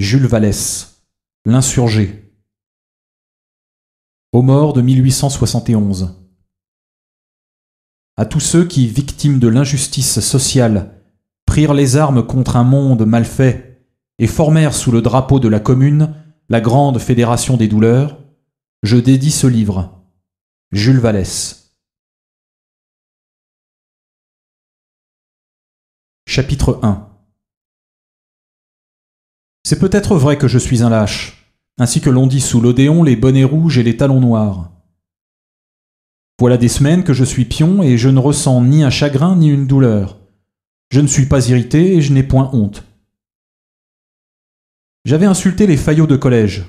Jules Vallès, L'insurgé. Aux morts de 1871. À tous ceux qui, victimes de l'injustice sociale, prirent les armes contre un monde mal fait et formèrent sous le drapeau de la Commune la grande fédération des douleurs, je dédie ce livre. Jules Vallès. Chapitre 1 c'est peut-être vrai que je suis un lâche, ainsi que l'on dit sous l'Odéon les bonnets rouges et les talons noirs. Voilà des semaines que je suis pion et je ne ressens ni un chagrin ni une douleur. Je ne suis pas irrité et je n'ai point honte. J'avais insulté les faillots de collège.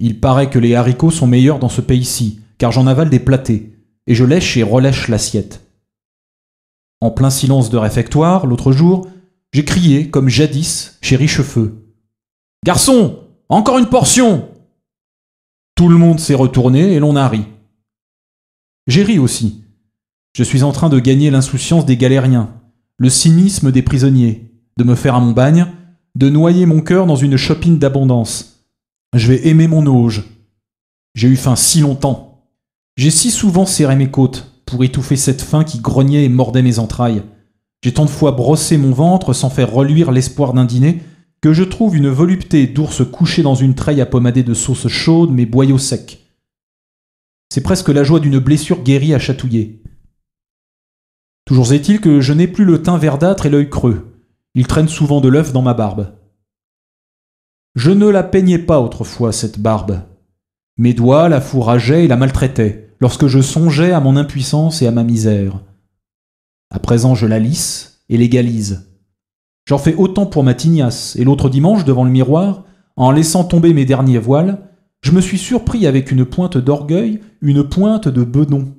Il paraît que les haricots sont meilleurs dans ce pays-ci, car j'en avale des platés, et je lèche et relèche l'assiette. En plein silence de réfectoire, l'autre jour, j'ai crié, comme jadis, chez Richefeu. Garçon, encore une portion Tout le monde s'est retourné et l'on a ri. J'ai ri aussi. Je suis en train de gagner l'insouciance des galériens, le cynisme des prisonniers, de me faire à mon bagne, de noyer mon cœur dans une chopine d'abondance. Je vais aimer mon auge. J'ai eu faim si longtemps. J'ai si souvent serré mes côtes pour étouffer cette faim qui grognait et mordait mes entrailles. J'ai tant de fois brossé mon ventre sans faire reluire l'espoir d'un dîner que je trouve une volupté d'ours couché dans une treille à pommader de sauce chaude mais boyaux secs. C'est presque la joie d'une blessure guérie à chatouiller. Toujours est-il que je n'ai plus le teint verdâtre et l'œil creux. Il traîne souvent de l'œuf dans ma barbe. Je ne la peignais pas autrefois, cette barbe. Mes doigts la fourrageaient et la maltraitaient, lorsque je songeais à mon impuissance et à ma misère. À présent, je la lisse et l'égalise. J'en fais autant pour ma tignasse, et l'autre dimanche, devant le miroir, en laissant tomber mes derniers voiles, je me suis surpris avec une pointe d'orgueil, une pointe de bedon.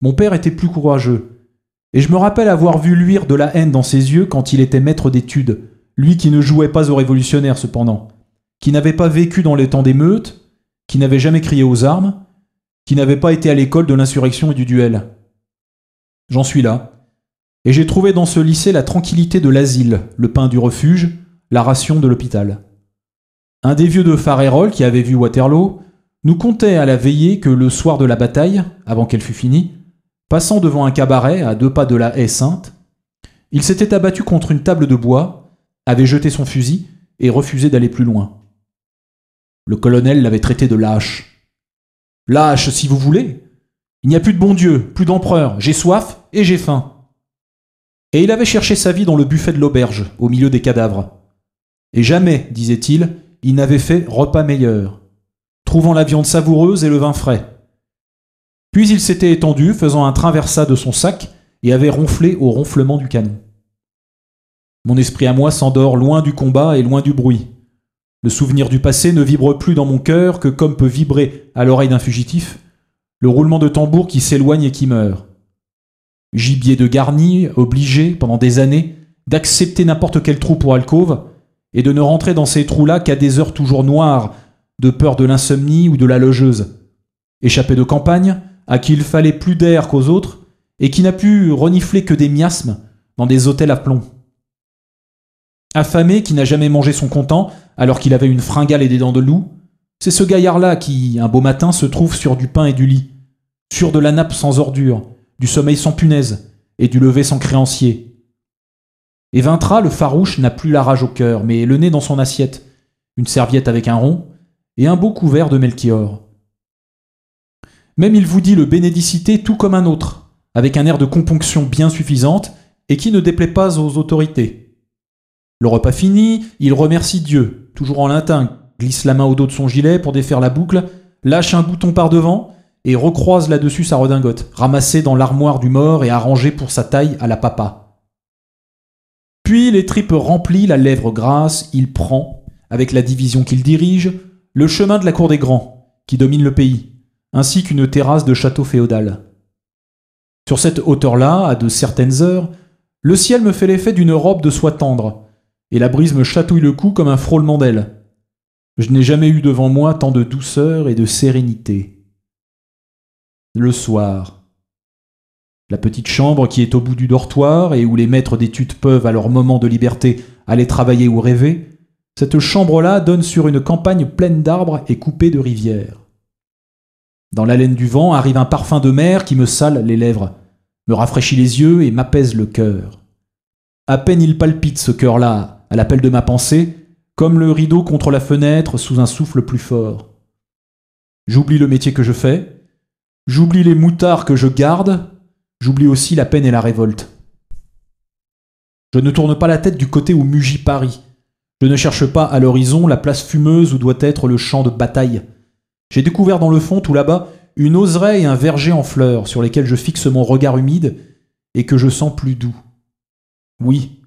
Mon père était plus courageux, et je me rappelle avoir vu luire de la haine dans ses yeux quand il était maître d'études, lui qui ne jouait pas aux révolutionnaires cependant, qui n'avait pas vécu dans les temps d'émeutes, qui n'avait jamais crié aux armes, qui n'avait pas été à l'école de l'insurrection et du duel. J'en suis là, et j'ai trouvé dans ce lycée la tranquillité de l'asile, le pain du refuge, la ration de l'hôpital. Un des vieux de Farérol qui avait vu Waterloo nous contait à la veillée que le soir de la bataille, avant qu'elle fût finie, passant devant un cabaret à deux pas de la haie sainte, il s'était abattu contre une table de bois, avait jeté son fusil et refusé d'aller plus loin. Le colonel l'avait traité de lâche. Lâche, si vous voulez. Il n'y a plus de bon Dieu, plus d'empereur, j'ai soif et j'ai faim. Et il avait cherché sa vie dans le buffet de l'auberge, au milieu des cadavres. Et jamais, disait-il, il n'avait fait repas meilleur, trouvant la viande savoureuse et le vin frais. Puis il s'était étendu, faisant un traversat de son sac, et avait ronflé au ronflement du canon. Mon esprit à moi s'endort loin du combat et loin du bruit. Le souvenir du passé ne vibre plus dans mon cœur que comme peut vibrer, à l'oreille d'un fugitif, le roulement de tambour qui s'éloigne et qui meurt gibier de garni, obligé pendant des années d'accepter n'importe quel trou pour alcôve et de ne rentrer dans ces trous-là qu'à des heures toujours noires, de peur de l'insomnie ou de la logeuse. Échappé de campagne, à qui il fallait plus d'air qu'aux autres, et qui n'a pu renifler que des miasmes dans des hôtels à plomb. Affamé, qui n'a jamais mangé son content, alors qu'il avait une fringale et des dents de loup, c'est ce gaillard-là qui, un beau matin, se trouve sur du pain et du lit, sur de la nappe sans ordure, du sommeil sans punaise et du lever sans créancier. Et Vintra, le farouche n'a plus la rage au cœur, mais le nez dans son assiette, une serviette avec un rond et un beau couvert de Melchior. Même il vous dit le bénédicité tout comme un autre, avec un air de componction bien suffisante et qui ne déplaît pas aux autorités. Le repas fini, il remercie Dieu, toujours en latin, glisse la main au dos de son gilet pour défaire la boucle, lâche un bouton par devant et recroise là-dessus sa redingote, ramassée dans l'armoire du mort et arrangée pour sa taille à la papa. Puis, les tripes remplies, la lèvre grasse, il prend, avec la division qu'il dirige, le chemin de la cour des grands, qui domine le pays, ainsi qu'une terrasse de château féodal. Sur cette hauteur-là, à de certaines heures, le ciel me fait l'effet d'une robe de soie tendre, et la brise me chatouille le cou comme un frôlement d'aile. Je n'ai jamais eu devant moi tant de douceur et de sérénité le soir. La petite chambre qui est au bout du dortoir et où les maîtres d'études peuvent, à leur moment de liberté, aller travailler ou rêver, cette chambre-là donne sur une campagne pleine d'arbres et coupée de rivières. Dans l'haleine du vent arrive un parfum de mer qui me sale les lèvres, me rafraîchit les yeux et m'apaise le cœur. À peine il palpite ce cœur-là, à l'appel de ma pensée, comme le rideau contre la fenêtre sous un souffle plus fort. J'oublie le métier que je fais, J'oublie les moutards que je garde, j'oublie aussi la peine et la révolte. Je ne tourne pas la tête du côté où mugit Paris. Je ne cherche pas à l'horizon la place fumeuse où doit être le champ de bataille. J'ai découvert dans le fond, tout là-bas, une oseraie et un verger en fleurs sur lesquels je fixe mon regard humide et que je sens plus doux. Oui,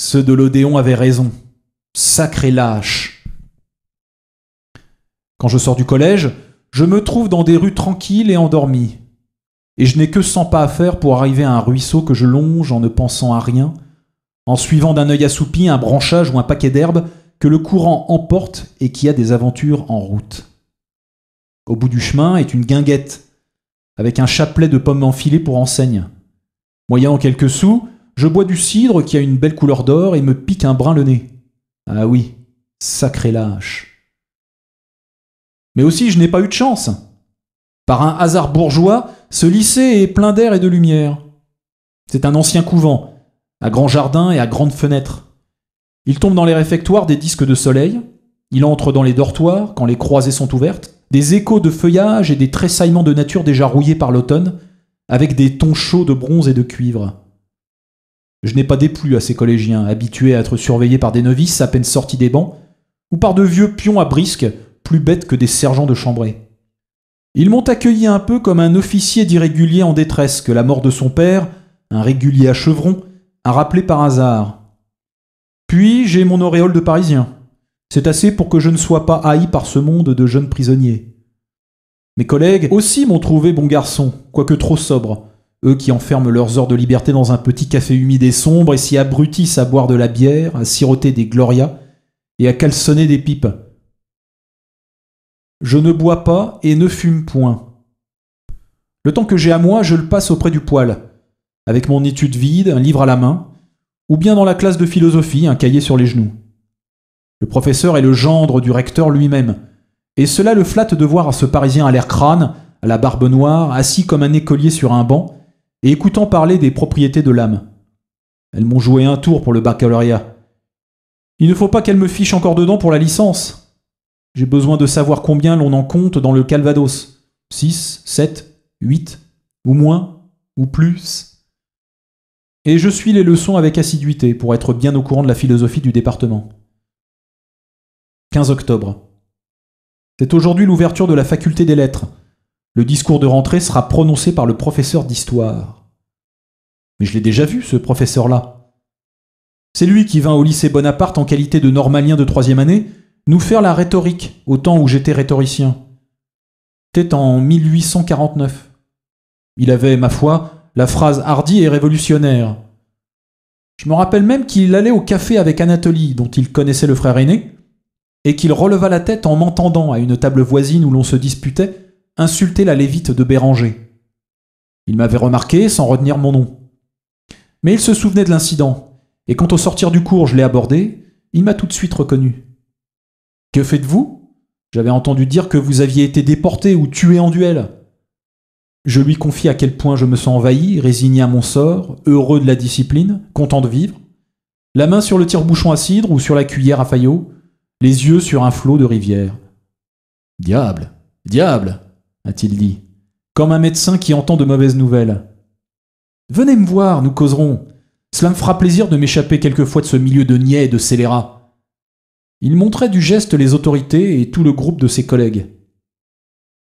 ceux de l'Odéon avaient raison. Sacré lâche. Quand je sors du collège, je me trouve dans des rues tranquilles et endormies, et je n'ai que cent pas à faire pour arriver à un ruisseau que je longe en ne pensant à rien, en suivant d'un œil assoupi un branchage ou un paquet d'herbes que le courant emporte et qui a des aventures en route. Au bout du chemin est une guinguette, avec un chapelet de pommes enfilées pour enseigne. Moyant quelques sous, je bois du cidre qui a une belle couleur d'or et me pique un brin le nez. Ah oui, sacré lâche. Mais aussi, je n'ai pas eu de chance. Par un hasard bourgeois, ce lycée est plein d'air et de lumière. C'est un ancien couvent, à grands jardins et à grandes fenêtres. Il tombe dans les réfectoires des disques de soleil, il entre dans les dortoirs quand les croisées sont ouvertes, des échos de feuillage et des tressaillements de nature déjà rouillés par l'automne, avec des tons chauds de bronze et de cuivre. Je n'ai pas déplu à ces collégiens, habitués à être surveillés par des novices à peine sortis des bancs, ou par de vieux pions à brisques, plus bêtes que des sergents de chambrée. Ils m'ont accueilli un peu comme un officier d'irrégulier en détresse que la mort de son père, un régulier à chevron, a rappelé par hasard. Puis j'ai mon auréole de parisien. C'est assez pour que je ne sois pas haï par ce monde de jeunes prisonniers. Mes collègues aussi m'ont trouvé bon garçon, quoique trop sobre, eux qui enferment leurs heures de liberté dans un petit café humide et sombre et s'y abrutissent à boire de la bière, à siroter des glorias et à calçonner des pipes. Je ne bois pas et ne fume point. Le temps que j'ai à moi, je le passe auprès du poêle, avec mon étude vide, un livre à la main, ou bien dans la classe de philosophie, un cahier sur les genoux. Le professeur est le gendre du recteur lui-même, et cela le flatte de voir ce Parisien à l'air crâne, à la barbe noire, assis comme un écolier sur un banc, et écoutant parler des propriétés de l'âme. Elles m'ont joué un tour pour le baccalauréat. Il ne faut pas qu'elles me fichent encore dedans pour la licence. J'ai besoin de savoir combien l'on en compte dans le Calvados. 6, 7, 8, ou moins, ou plus. Et je suis les leçons avec assiduité pour être bien au courant de la philosophie du département. 15 octobre. C'est aujourd'hui l'ouverture de la faculté des lettres. Le discours de rentrée sera prononcé par le professeur d'histoire. Mais je l'ai déjà vu, ce professeur-là. C'est lui qui vint au lycée Bonaparte en qualité de normalien de troisième année nous faire la rhétorique au temps où j'étais rhétoricien. C'était en 1849. Il avait, ma foi, la phrase hardie et révolutionnaire. Je me rappelle même qu'il allait au café avec Anatolie, dont il connaissait le frère aîné, et qu'il releva la tête en m'entendant à une table voisine où l'on se disputait insulter la lévite de Béranger. Il m'avait remarqué sans retenir mon nom. Mais il se souvenait de l'incident, et quand au sortir du cours je l'ai abordé, il m'a tout de suite reconnu. Que faites-vous J'avais entendu dire que vous aviez été déporté ou tué en duel. Je lui confie à quel point je me sens envahi, résigné à mon sort, heureux de la discipline, content de vivre. La main sur le tire-bouchon à cidre ou sur la cuillère à faillot, les yeux sur un flot de rivière. Diable, diable, a-t-il dit, comme un médecin qui entend de mauvaises nouvelles. Venez me voir, nous causerons. Cela me fera plaisir de m'échapper quelquefois de ce milieu de niais et de scélérats. Il montrait du geste les autorités et tout le groupe de ses collègues.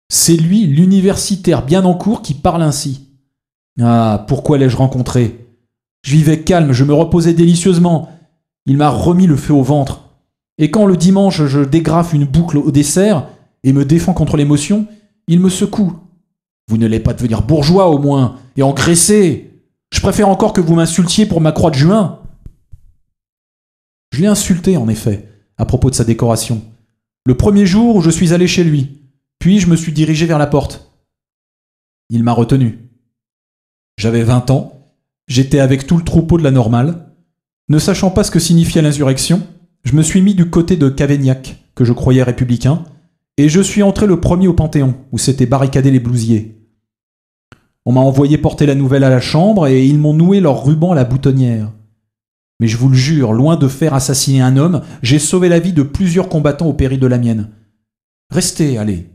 C'est lui, l'universitaire bien en cours, qui parle ainsi. Ah, pourquoi l'ai-je rencontré Je vivais calme, je me reposais délicieusement. Il m'a remis le feu au ventre. Et quand le dimanche je dégrafe une boucle au dessert et me défends contre l'émotion, il me secoue. Vous ne l'êtes pas devenir bourgeois au moins, et engraissé. Je préfère encore que vous m'insultiez pour ma croix de juin. Je l'ai insulté en effet, à propos de sa décoration. Le premier jour où je suis allé chez lui, puis je me suis dirigé vers la porte. Il m'a retenu. J'avais vingt ans, j'étais avec tout le troupeau de la normale. Ne sachant pas ce que signifiait l'insurrection, je me suis mis du côté de Cavaignac, que je croyais républicain, et je suis entré le premier au Panthéon, où s'étaient barricadés les blousiers. On m'a envoyé porter la nouvelle à la chambre et ils m'ont noué leur ruban à la boutonnière. Mais je vous le jure, loin de faire assassiner un homme, j'ai sauvé la vie de plusieurs combattants au péril de la mienne. Restez, allez.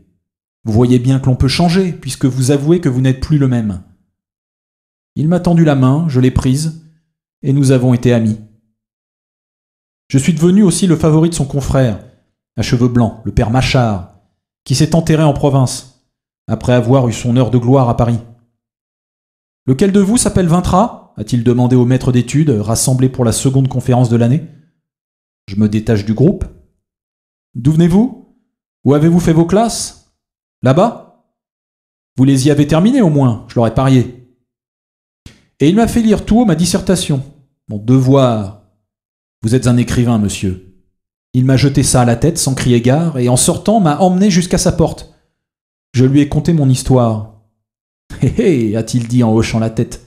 Vous voyez bien que l'on peut changer, puisque vous avouez que vous n'êtes plus le même. Il m'a tendu la main, je l'ai prise, et nous avons été amis. Je suis devenu aussi le favori de son confrère, à cheveux blancs, le père Machard, qui s'est enterré en province, après avoir eu son heure de gloire à Paris. Lequel de vous s'appelle Vintra a-t-il demandé au maître d'études, rassemblé pour la seconde conférence de l'année. Je me détache du groupe. D'où venez-vous Où avez-vous fait vos classes Là-bas Vous les y avez terminées au moins, je l'aurais parié. Et il m'a fait lire tout haut ma dissertation. Mon devoir. Vous êtes un écrivain, monsieur. Il m'a jeté ça à la tête sans crier gare, et en sortant m'a emmené jusqu'à sa porte. Je lui ai conté mon histoire. Hé hé, a-t-il dit en hochant la tête.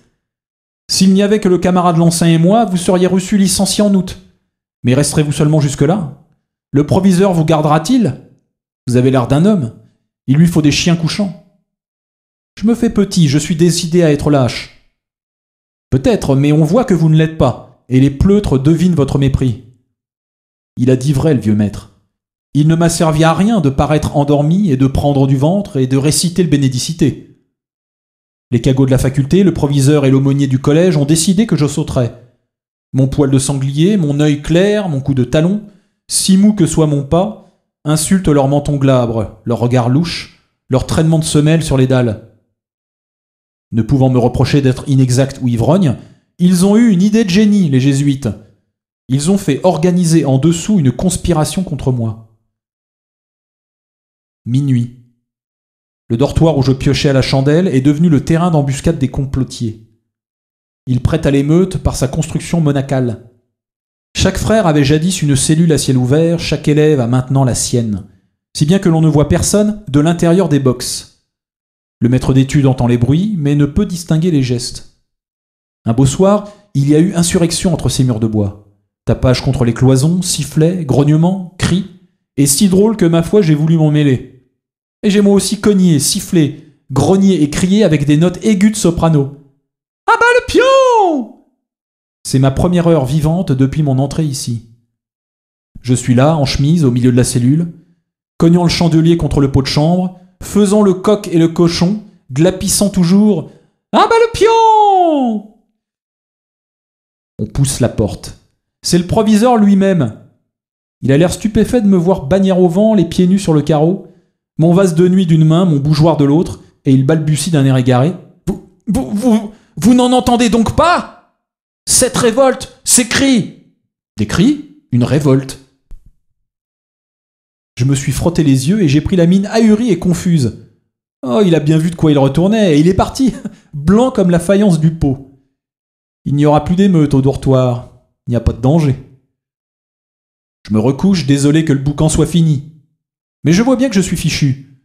S'il n'y avait que le camarade Lancin et moi, vous seriez reçu licencié en août. Mais resterez-vous seulement jusque-là Le proviseur vous gardera-t-il Vous avez l'air d'un homme. Il lui faut des chiens couchants. Je me fais petit, je suis décidé à être lâche. Peut-être, mais on voit que vous ne l'êtes pas, et les pleutres devinent votre mépris. Il a dit vrai, le vieux maître. Il ne m'a servi à rien de paraître endormi et de prendre du ventre et de réciter le bénédicité. Les cagots de la faculté, le proviseur et l'aumônier du collège ont décidé que je sauterais. Mon poil de sanglier, mon œil clair, mon coup de talon, si mou que soit mon pas, insultent leur menton glabre, leur regard louche, leur traînement de semelle sur les dalles. Ne pouvant me reprocher d'être inexact ou ivrogne, ils ont eu une idée de génie, les jésuites. Ils ont fait organiser en dessous une conspiration contre moi. Minuit. Le dortoir où je piochais à la chandelle est devenu le terrain d'embuscade des complotiers. Il prête à l'émeute par sa construction monacale. Chaque frère avait jadis une cellule à ciel ouvert, chaque élève a maintenant la sienne, si bien que l'on ne voit personne de l'intérieur des boxes. Le maître d'études entend les bruits, mais ne peut distinguer les gestes. Un beau soir, il y a eu insurrection entre ces murs de bois. Tapage contre les cloisons, sifflets, grognements, cris, et si drôle que ma foi j'ai voulu m'en mêler. Et j'ai moi aussi cogné, sifflé, grogné et crié avec des notes aiguës de soprano. Ah bah le pion C'est ma première heure vivante depuis mon entrée ici. Je suis là, en chemise, au milieu de la cellule, cognant le chandelier contre le pot de chambre, faisant le coq et le cochon, glapissant toujours Ah bah le pion On pousse la porte. C'est le proviseur lui-même. Il a l'air stupéfait de me voir bannir au vent, les pieds nus sur le carreau, mon vase de nuit d'une main, mon bougeoir de l'autre, et il balbutie d'un air égaré. Vous, vous, vous, n'en entendez donc pas Cette révolte, ces cris Des cris Une révolte. Je me suis frotté les yeux et j'ai pris la mine ahurie et confuse. Oh, il a bien vu de quoi il retournait, et il est parti, blanc comme la faïence du pot. Il n'y aura plus d'émeute au dortoir, il n'y a pas de danger. Je me recouche, désolé que le boucan soit fini. Mais je vois bien que je suis fichu.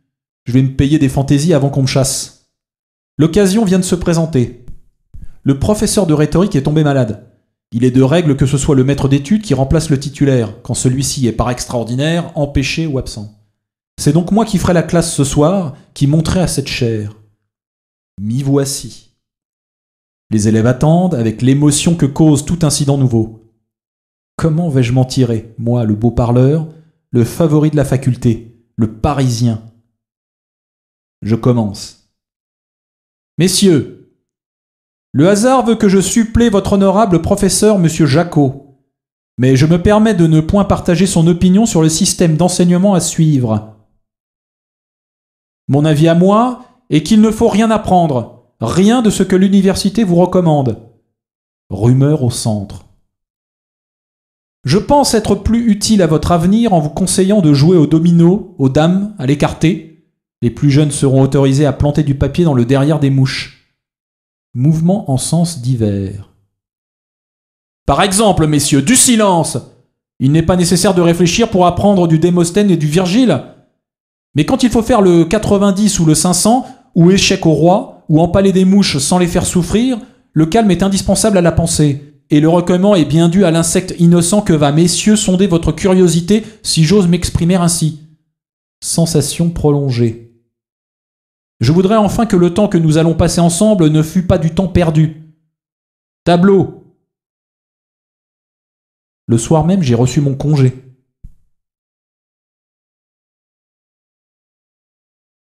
Je vais me payer des fantaisies avant qu'on me chasse. L'occasion vient de se présenter. Le professeur de rhétorique est tombé malade. Il est de règle que ce soit le maître d'études qui remplace le titulaire, quand celui-ci est par extraordinaire, empêché ou absent. C'est donc moi qui ferai la classe ce soir, qui montrerai à cette chaire. M'y voici. Les élèves attendent avec l'émotion que cause tout incident nouveau. Comment vais-je m'en tirer, moi, le beau parleur, le favori de la faculté, le Parisien. Je commence. Messieurs, le hasard veut que je supplée votre honorable professeur M. Jacot, mais je me permets de ne point partager son opinion sur le système d'enseignement à suivre. Mon avis à moi est qu'il ne faut rien apprendre, rien de ce que l'université vous recommande. Rumeur au centre. Je pense être plus utile à votre avenir en vous conseillant de jouer au domino, aux dames, à l'écarté. Les plus jeunes seront autorisés à planter du papier dans le derrière des mouches. Mouvement en sens divers. Par exemple, messieurs, du silence Il n'est pas nécessaire de réfléchir pour apprendre du Démosthène et du Virgile. Mais quand il faut faire le 90 ou le 500, ou échec au roi, ou empaler des mouches sans les faire souffrir, le calme est indispensable à la pensée et le recueillement est bien dû à l'insecte innocent que va, messieurs, sonder votre curiosité, si j'ose m'exprimer ainsi. Sensation prolongée. Je voudrais enfin que le temps que nous allons passer ensemble ne fût pas du temps perdu. Tableau. Le soir même, j'ai reçu mon congé.